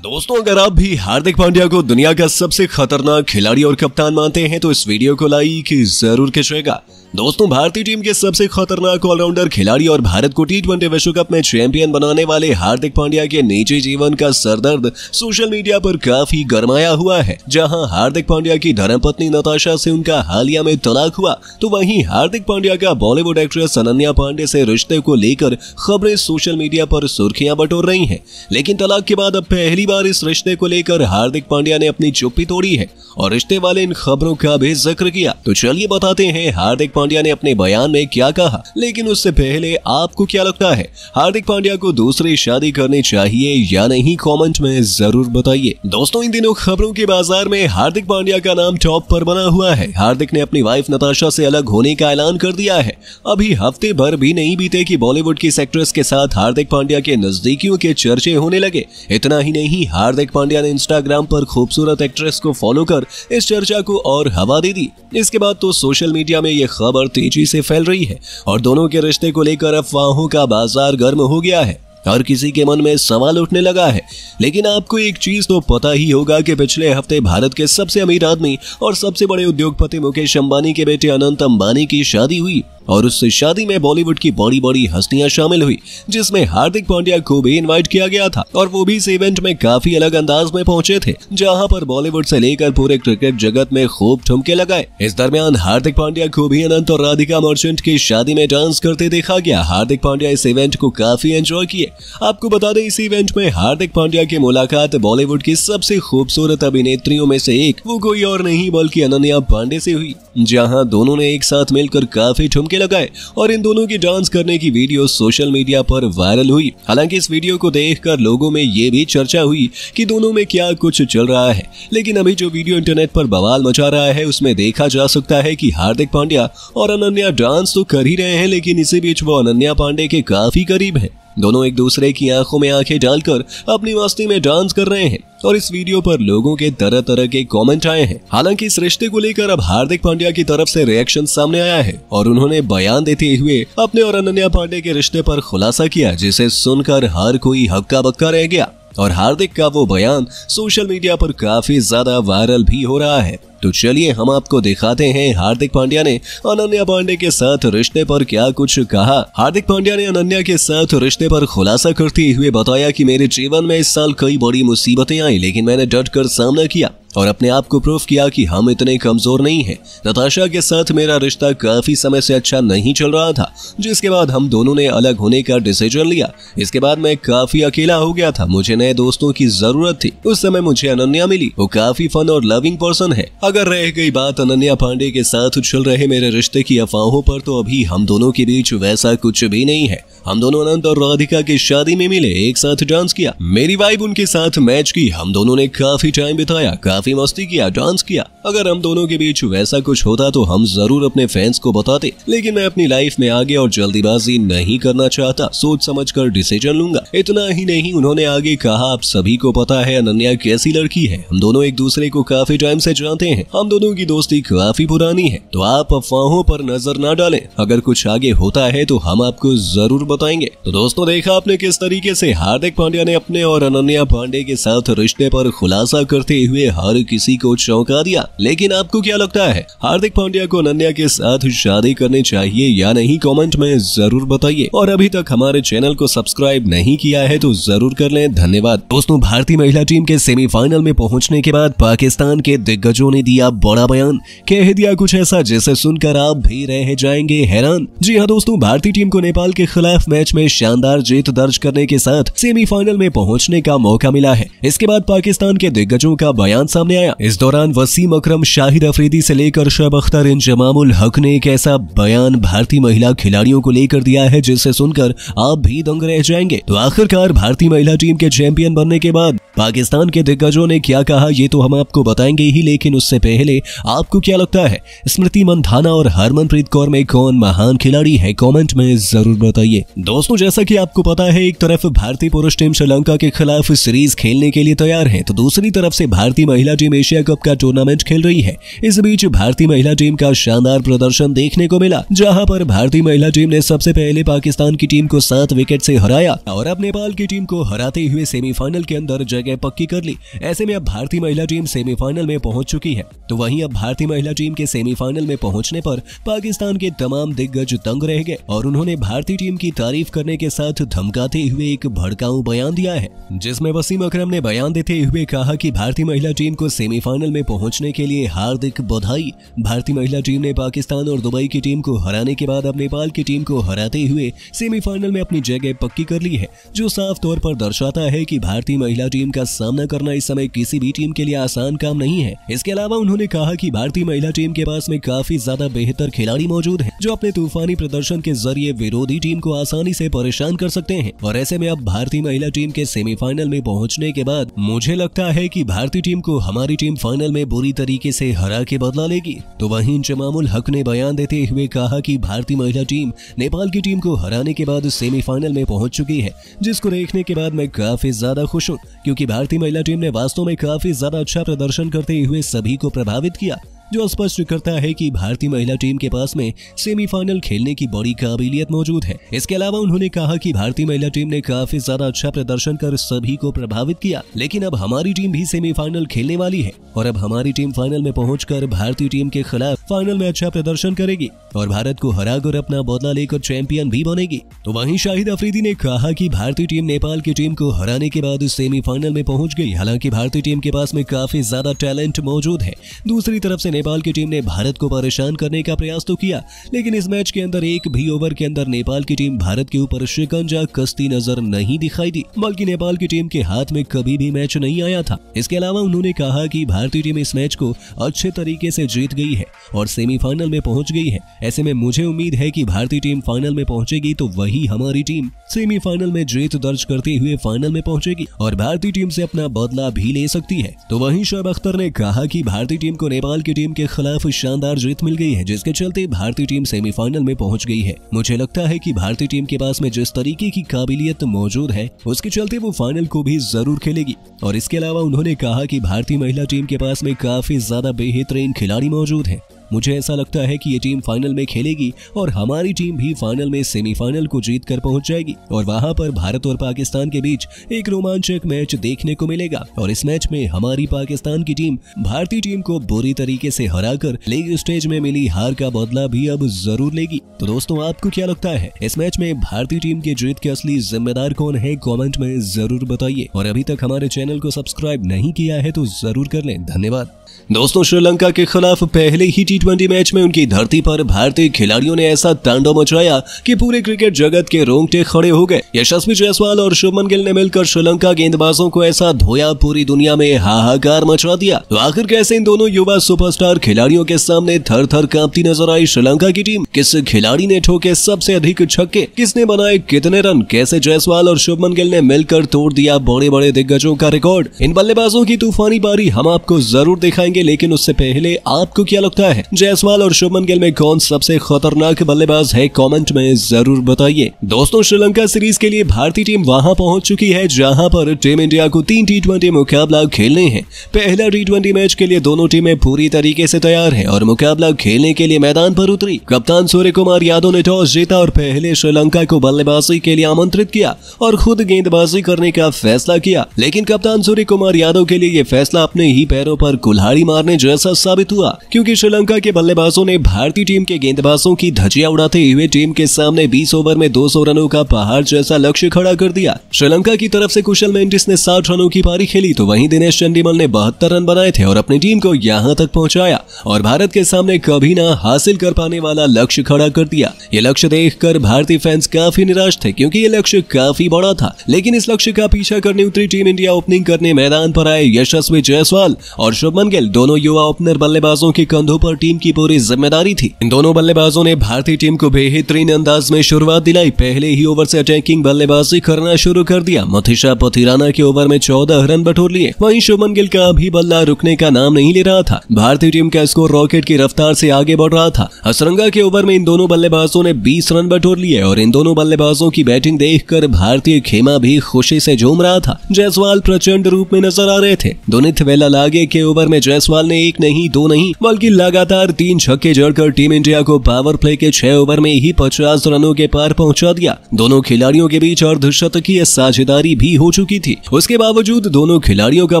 दोस्तों अगर आप भी हार्दिक पांड्या को दुनिया का सबसे खतरनाक खिलाड़ी और कप्तान मानते हैं तो इस वीडियो को लाइक जरूर खींचेगा दोस्तों भारतीय टीम के सबसे खतरनाक ऑलराउंडर खिलाड़ी और भारत को टी ट्वेंटी विश्व कप में चैंपियन बनाने वाले हार्दिक पांड्या के निजी जीवन का सरदर्द सोशल मीडिया पर काफी गरमाया हुआ है जहां हार्दिक पांड्या की धर्मपत्नी नताशा से उनका हालिया में तलाक हुआ तो वहीं हार्दिक पांड्या का बॉलीवुड एक्ट्रेस अनन्या पांडे से रिश्ते को लेकर खबरें सोशल मीडिया पर सुर्खियां बटोर रही है लेकिन तलाक के बाद अब पहली बार इस रिश्ते को लेकर हार्दिक पांड्या ने अपनी चुप्पी तोड़ी है और रिश्ते वाले इन खबरों का भी जिक्र किया तो चलिए बताते हैं हार्दिक पांड्या ने अपने बयान में क्या कहा लेकिन उससे पहले आपको क्या लगता है हार्दिक पांड्या को दूसरी शादी करनी चाहिए या नहीं कॉमेंट में जरूर बताइए दोस्तों इन दिनों खबरों के बाजार में हार्दिक पांड्या का नाम टॉप पर बना हुआ है हार्दिक ने अपनी वाइफ नताशा से अलग होने का ऐलान कर दिया है अभी हफ्ते भर भी नहीं बीते कि बॉलीवुड की एक्ट्रेस के साथ हार्दिक पांड्या के नजदीकियों के चर्चे होने लगे इतना ही नहीं हार्दिक पांड्या ने इंस्टाग्राम पर खूबसूरत एक्ट्रेस को फॉलो कर इस चर्चा को और हवा दे दी इसके बाद तो सोशल मीडिया में ये खबर तेजी से फैल रही है और दोनों के रिश्ते को लेकर अफवाहों का बाजार गर्म हो गया है और किसी के मन में सवाल उठने लगा है लेकिन आपको एक चीज तो पता ही होगा कि पिछले हफ्ते भारत के सबसे अमीर आदमी और सबसे बड़े उद्योगपति मुकेश अंबानी के बेटे अनंत अंबानी की शादी हुई और उस शादी में बॉलीवुड की बड़ी बड़ी हस्तियां शामिल हुई जिसमें हार्दिक पांड्या को भी इनवाइट किया गया था और वो भी इस इवेंट में काफी अलग अंदाज में पहुंचे थे जहां पर बॉलीवुड से लेकर पूरे क्रिकेट जगत में खूब ठुमके लगाए इस दरमियान हार्दिक पांड्या को भी अनंत और राधिका मर्चेंट की शादी में डांस करते देखा गया हार्दिक पांड्या इस इवेंट को काफी एंजॉय किए आपको बता दें इस इवेंट में हार्दिक पांड्या की मुलाकात बॉलीवुड की सबसे खूबसूरत अभिनेत्रियों में से एक वो कोई और नहीं बल्कि अनन्या पांडे से हुई जहाँ दोनों ने एक साथ मिलकर काफी ठुमके ठुमके लगाए और इन दोनों की डांस करने की वीडियो सोशल मीडिया पर वायरल हुई हालांकि इस वीडियो को देखकर लोगों में ये भी चर्चा हुई कि दोनों में क्या कुछ चल रहा है लेकिन अभी जो वीडियो इंटरनेट पर बवाल मचा रहा है उसमें देखा जा सकता है की हार्दिक पांड्या और अनन्या डांस तो कर ही रहे हैं लेकिन इसी बीच वो अनन्या पांडे के काफी करीब है दोनों एक दूसरे की आंखों में आंखें डालकर अपनी मस्ती में डांस कर रहे हैं और इस वीडियो पर लोगों के तरह तरह के कमेंट आए हैं हालांकि इस रिश्ते को लेकर अब हार्दिक पांड्या की तरफ से रिएक्शन सामने आया है और उन्होंने बयान देते हुए अपने और अनन्या पांडे के रिश्ते पर खुलासा किया जिसे सुनकर हर कोई हक्का बक्का रह गया और हार्दिक का वो बयान सोशल मीडिया पर काफी ज्यादा वायरल भी हो रहा है तो चलिए हम आपको दिखाते हैं हार्दिक पांड्या ने अनन्या पांडे के साथ रिश्ते पर क्या कुछ कहा हार्दिक पांड्या ने अनन्या के साथ रिश्ते पर खुलासा करते हुए बताया कि मेरे जीवन में इस साल कई बड़ी मुसीबतें आई लेकिन मैंने डट कर सामना किया और अपने आप को प्रूफ किया कि हम इतने कमजोर नहीं हैं नताशा के साथ मेरा रिश्ता काफी समय से अच्छा नहीं चल रहा था जिसके बाद हम दोनों ने अलग होने का डिसीजन लिया इसके बाद मैं काफी अकेला हो गया था मुझे नए दोस्तों की जरूरत थी उस समय मुझे अनन्या मिली वो काफी फन और लविंग पर्सन है अगर रह गई बात अनन्या पांडे के साथ चल रहे मेरे रिश्ते की अफवाहों पर तो अभी हम दोनों के बीच वैसा कुछ भी नहीं है हम दोनों अनंत और राधिका की शादी में मिले एक साथ डांस किया मेरी वाइब उनके साथ मैच की हम दोनों ने काफी टाइम बिताया काफी काफी मस्ती किया डांस किया अगर हम दोनों के बीच वैसा कुछ होता तो हम जरूर अपने फैंस को बताते लेकिन मैं अपनी लाइफ में आगे और जल्दीबाजी नहीं करना चाहता सोच समझ कर डिसीजन लूंगा इतना ही नहीं उन्होंने आगे कहा आप सभी को पता है अनन्या कैसी लड़की है हम दोनों एक दूसरे को काफी टाइम से जानते हैं हम दोनों की दोस्ती काफी पुरानी है तो आप अफवाहों पर नजर ना डालें अगर कुछ आगे होता है तो हम आपको जरूर बताएंगे तो दोस्तों देखा आपने किस तरीके से हार्दिक पांड्या ने अपने और अनन्या पांडे के साथ रिश्ते पर खुलासा करते हुए हर हर किसी को चौंका दिया लेकिन आपको क्या लगता है हार्दिक पांड्या को अनन्या के साथ शादी करनी चाहिए या नहीं कॉमेंट में जरूर बताइए और अभी तक हमारे चैनल को सब्सक्राइब नहीं किया है तो जरूर कर ले धन्यवाद दोस्तों भारतीय महिला टीम के सेमीफाइनल में पहुँचने के बाद पाकिस्तान के दिग्गजों ने दिया बड़ा बयान कह दिया कुछ ऐसा जिसे सुनकर आप भी रह जाएंगे हैरान जी हाँ दोस्तों भारतीय टीम को नेपाल के खिलाफ मैच में शानदार जीत दर्ज करने के साथ सेमीफाइनल में पहुंचने का मौका मिला है इसके बाद पाकिस्तान के दिग्गजों का बयान सामने सामने आया इस दौरान वसीम अक्रम शाहिद अफरीदी से लेकर शैब अख्तर इन जमामुल हक ने एक ऐसा बयान भारतीय महिला खिलाड़ियों को लेकर दिया है जिसे सुनकर आप भी दंग रह जाएंगे तो आखिरकार भारतीय महिला टीम के चैंपियन बनने के बाद पाकिस्तान के दिग्गजों ने क्या कहा ये तो हम आपको बताएंगे ही लेकिन उससे पहले आपको क्या लगता है स्मृति मंधाना और हरमनप्रीत कौर में कौन महान खिलाड़ी है कमेंट में जरूर बताइए दोस्तों जैसा कि आपको पता है एक तरफ भारतीय पुरुष टीम श्रीलंका के खिलाफ सीरीज खेलने के लिए तैयार है तो दूसरी तरफ से भारतीय महिला महिला टीम एशिया कप का टूर्नामेंट खेल रही है इस बीच भारतीय महिला टीम का शानदार प्रदर्शन देखने को मिला जहां पर भारतीय महिला टीम ने सबसे पहले पाकिस्तान की टीम को सात विकेट से हराया और अब नेपाल की टीम को हराते हुए सेमीफाइनल के अंदर जगह पक्की कर ली ऐसे में अब भारतीय महिला टीम सेमीफाइनल में पहुंच चुकी है तो वहीं अब भारतीय महिला टीम के सेमीफाइनल में पहुंचने पर पाकिस्तान के तमाम दिग्गज तंग रह गए और उन्होंने भारतीय टीम की तारीफ करने के साथ धमकाते हुए एक भड़काऊ बयान दिया है जिसमें वसीम अकरम ने बयान देते हुए कहा कि भारतीय महिला टीम को सेमीफाइनल में पहुंचने के लिए हार्दिक बधाई भारतीय महिला टीम ने पाकिस्तान और दुबई की टीम को हराने के बाद अब नेपाल की टीम को हराते हुए सेमीफाइनल में अपनी जगह पक्की कर ली है जो साफ तौर पर दर्शाता है कि भारतीय महिला टीम का सामना करना इस समय किसी भी टीम के लिए आसान काम नहीं है इसके अलावा उन्होंने कहा की भारतीय महिला टीम के पास में काफी ज्यादा बेहतर खिलाड़ी मौजूद है जो अपने तूफानी प्रदर्शन के जरिए विरोधी टीम को आसानी ऐसी परेशान कर सकते हैं और ऐसे में अब भारतीय महिला टीम के सेमीफाइनल में पहुँचने के बाद मुझे लगता है कि भारतीय टीम को हमारी टीम फाइनल में बुरी तरीके से हरा के बदला लेगी तो वहीं जमामुल हक ने बयान देते हुए कहा कि भारतीय महिला टीम नेपाल की टीम को हराने के बाद सेमीफाइनल में पहुंच चुकी है जिसको देखने के बाद मैं काफी ज्यादा खुश हूँ क्यूँकी भारतीय महिला टीम ने वास्तव में काफी ज्यादा अच्छा प्रदर्शन करते हुए सभी को प्रभावित किया जो स्पष्ट करता है कि भारतीय महिला टीम के पास में सेमीफाइनल खेलने की बड़ी काबिलियत मौजूद है इसके अलावा उन्होंने कहा कि भारतीय महिला टीम ने काफी ज्यादा अच्छा प्रदर्शन कर सभी को प्रभावित किया लेकिन अब हमारी टीम भी सेमीफाइनल खेलने वाली है और अब हमारी टीम फाइनल में पहुँच भारतीय टीम के खिलाफ फाइनल में अच्छा प्रदर्शन करेगी और भारत को हरा कर अपना बदला लेकर चैंपियन भी बनेगी तो वही शाहिद अफरीदी ने कहा की भारतीय टीम नेपाल की टीम को हराने के बाद सेमीफाइनल में पहुँच गयी हालांकि भारतीय टीम के पास में काफी ज्यादा टैलेंट मौजूद है दूसरी तरफ ऐसी नेपाल की टीम ने भारत को परेशान करने का प्रयास तो किया लेकिन इस मैच के अंदर एक भी ओवर के अंदर नेपाल की टीम भारत के ऊपर शिकंजा कस्ती नजर नहीं दिखाई दी बल्कि नेपाल की टीम के हाथ में कभी भी मैच नहीं आया था इसके अलावा उन्होंने कहा की भारतीय टीम इस मैच को अच्छे तरीके ऐसी जीत गई है और सेमीफाइनल में पहुँच गई है ऐसे में मुझे उम्मीद है की भारतीय टीम फाइनल में पहुँचेगी तो वही हमारी टीम सेमीफाइनल में जीत दर्ज करते हुए फाइनल में पहुंचेगी और भारतीय टीम से अपना बदला भी ले सकती है तो वहीं शोएब अख्तर ने कहा कि भारतीय टीम को नेपाल की टीम टीम के खिलाफ शानदार जीत मिल गई है जिसके चलते भारतीय टीम सेमीफाइनल में पहुंच गई है मुझे लगता है कि भारतीय टीम के पास में जिस तरीके की काबिलियत मौजूद है उसके चलते वो फाइनल को भी जरूर खेलेगी और इसके अलावा उन्होंने कहा की भारतीय महिला टीम के पास में काफी ज्यादा बेहतरीन खिलाड़ी मौजूद है मुझे ऐसा लगता है कि ये टीम फाइनल में खेलेगी और हमारी टीम भी फाइनल में सेमीफाइनल को जीत कर पहुंच जाएगी और वहां पर भारत और पाकिस्तान के बीच एक रोमांचक मैच देखने को मिलेगा और इस मैच में हमारी पाकिस्तान की टीम भारतीय टीम को बुरी तरीके से कर लीग स्टेज में मिली हार का बदला भी अब जरूर लेगी तो दोस्तों आपको क्या लगता है इस मैच में भारतीय टीम के जीत के असली जिम्मेदार कौन है कॉमेंट में जरूर बताइए और अभी तक हमारे चैनल को सब्सक्राइब नहीं किया है तो जरूर कर लें धन्यवाद दोस्तों श्रीलंका के खिलाफ पहले ही टी मैच में उनकी धरती पर भारतीय खिलाड़ियों ने ऐसा तांडव मचाया कि पूरे क्रिकेट जगत के रोंगटे खड़े हो गए यशस्वी जायसवाल और शुभमन गिल ने मिलकर श्रीलंका गेंदबाजों को ऐसा धोया पूरी दुनिया में हाहाकार मचा दिया तो आखिर कैसे इन दोनों युवा सुपरस्टार खिलाड़ियों के सामने थर थर कांपती नजर आई श्रीलंका की टीम किस खिलाड़ी ने ठोके सबसे अधिक छक्के किसने बनाए कितने रन कैसे जायसवाल और शुभमन गिल ने मिलकर तोड़ दिया बड़े बड़े दिग्गजों का रिकॉर्ड इन बल्लेबाजों की तूफानी बारी हम आपको जरूर दिखाएंगे करेंगे लेकिन उससे पहले आपको क्या लगता है जयसवाल और शुभमन गिल में कौन सबसे खतरनाक बल्लेबाज है कॉमेंट में जरूर बताइए दोस्तों श्रीलंका सीरीज के लिए भारतीय टीम वहां पहुंच चुकी है जहां पर टीम इंडिया को तीन टी मुकाबला खेलने हैं पहला टी मैच के लिए दोनों टीमें पूरी तरीके से तैयार है और मुकाबला खेलने के लिए मैदान पर उतरी कप्तान सूर्य कुमार यादव ने टॉस जीता और पहले श्रीलंका को बल्लेबाजी के लिए आमंत्रित किया और खुद गेंदबाजी करने का फैसला किया लेकिन कप्तान सूर्य कुमार यादव के लिए ये फैसला अपने ही पैरों पर कुल्हाड़ी मारने जैसा साबित हुआ क्योंकि श्रीलंका के बल्लेबाजों ने भारतीय टीम के गेंदबाजों की धजिया उड़ाते हुए टीम के सामने 20 ओवर में 200 रनों का पहाड़ जैसा लक्ष्य खड़ा कर दिया श्रीलंका की तरफ से कुशल मेंटिस ने साठ रनों की पारी खेली तो वहीं दिनेश चंडीमल ने बहत्तर रन बनाए थे और अपनी टीम को यहाँ तक पहुँचाया और भारत के सामने कभी न हासिल कर पाने वाला लक्ष्य खड़ा कर दिया ये लक्ष्य देख भारतीय फैंस काफी निराश थे क्यूँकी ये लक्ष्य काफी बड़ा था लेकिन इस लक्ष्य का पीछा करने उतरी टीम इंडिया ओपनिंग करने मैदान पर आए यशस्वी जायसवाल और शुभमन गिल दोनों युवा ओपनर बल्लेबाजों के कंधों पर टीम की पूरी जिम्मेदारी थी इन दोनों बल्लेबाजों ने भारतीय टीम को बेहतरीन अंदाज में शुरुआत दिलाई पहले ही ओवर से अटैकिंग बल्लेबाजी करना शुरू कर दिया मथिशा पथिराना के ओवर में चौदह रन बटोर लिए वहीं शुभन गिल का भी बल्ला रुकने का नाम नहीं ले रहा था भारतीय टीम का स्कोर रॉकेट की रफ्तार से आगे बढ़ रहा था असरंगा के ओवर में इन दोनों बल्लेबाजों ने बीस रन बटोर लिए और इन दोनों बल्लेबाजों की बैटिंग देख भारतीय खेमा भी खुशी से झूम रहा था जयसवाल प्रचंड रूप में नजर आ रहे थे दुनित वेला लागे के ओवर में जयसवाल जायसवाल ने एक नहीं दो नहीं बल्कि लगातार तीन छक्के जड़कर टीम इंडिया को पावर प्ले के छह ओवर में ही पचास रनों के पार पहुंचा दिया दोनों खिलाड़ियों के बीच अर्धशतकीय साझेदारी भी हो चुकी थी उसके बावजूद दोनों खिलाड़ियों का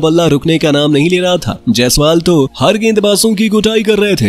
बल्ला रुकने का नाम नहीं ले रहा था जायसवाल तो हर गेंदबाजों की कुटाई कर रहे थे